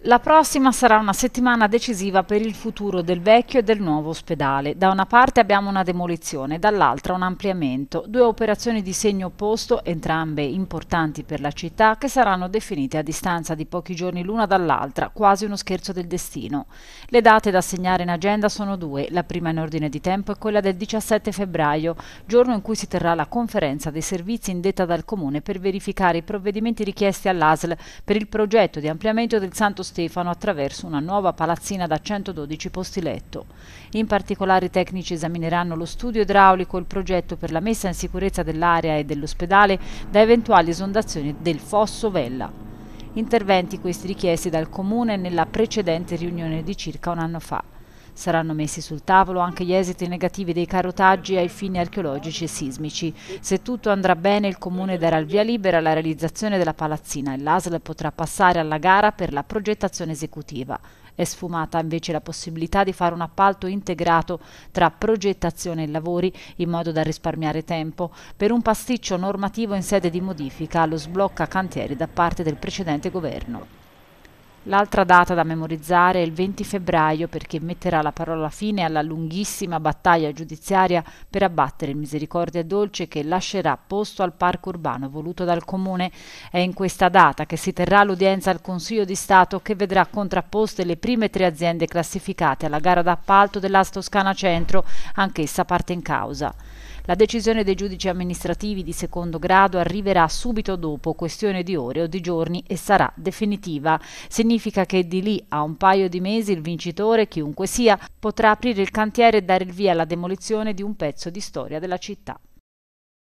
La prossima sarà una settimana decisiva per il futuro del vecchio e del nuovo ospedale. Da una parte abbiamo una demolizione, dall'altra un ampliamento, due operazioni di segno opposto, entrambe importanti per la città, che saranno definite a distanza di pochi giorni l'una dall'altra, quasi uno scherzo del destino. Le date da segnare in agenda sono due, la prima in ordine di tempo è quella del 17 febbraio, giorno in cui si terrà la conferenza dei servizi indetta dal Comune per verificare i provvedimenti richiesti all'ASL per il progetto di ampliamento del Santo Stefano attraverso una nuova palazzina da 112 posti letto. In particolare i tecnici esamineranno lo studio idraulico e il progetto per la messa in sicurezza dell'area e dell'ospedale da eventuali esondazioni del fosso Vella. Interventi questi richiesti dal Comune nella precedente riunione di circa un anno fa. Saranno messi sul tavolo anche gli esiti negativi dei carotaggi ai fini archeologici e sismici. Se tutto andrà bene, il Comune darà il via libera alla realizzazione della palazzina e l'ASL potrà passare alla gara per la progettazione esecutiva. È sfumata invece la possibilità di fare un appalto integrato tra progettazione e lavori in modo da risparmiare tempo per un pasticcio normativo in sede di modifica allo sblocca cantieri da parte del precedente governo. L'altra data da memorizzare è il 20 febbraio perché metterà la parola fine alla lunghissima battaglia giudiziaria per abbattere il misericordia dolce che lascerà posto al parco urbano voluto dal comune. È in questa data che si terrà l'udienza al Consiglio di Stato che vedrà contrapposte le prime tre aziende classificate alla gara d'appalto dell'As Toscana Centro, anch'essa parte in causa. La decisione dei giudici amministrativi di secondo grado arriverà subito dopo, questione di ore o di giorni, e sarà definitiva. Significa che di lì a un paio di mesi il vincitore, chiunque sia, potrà aprire il cantiere e dare il via alla demolizione di un pezzo di storia della città.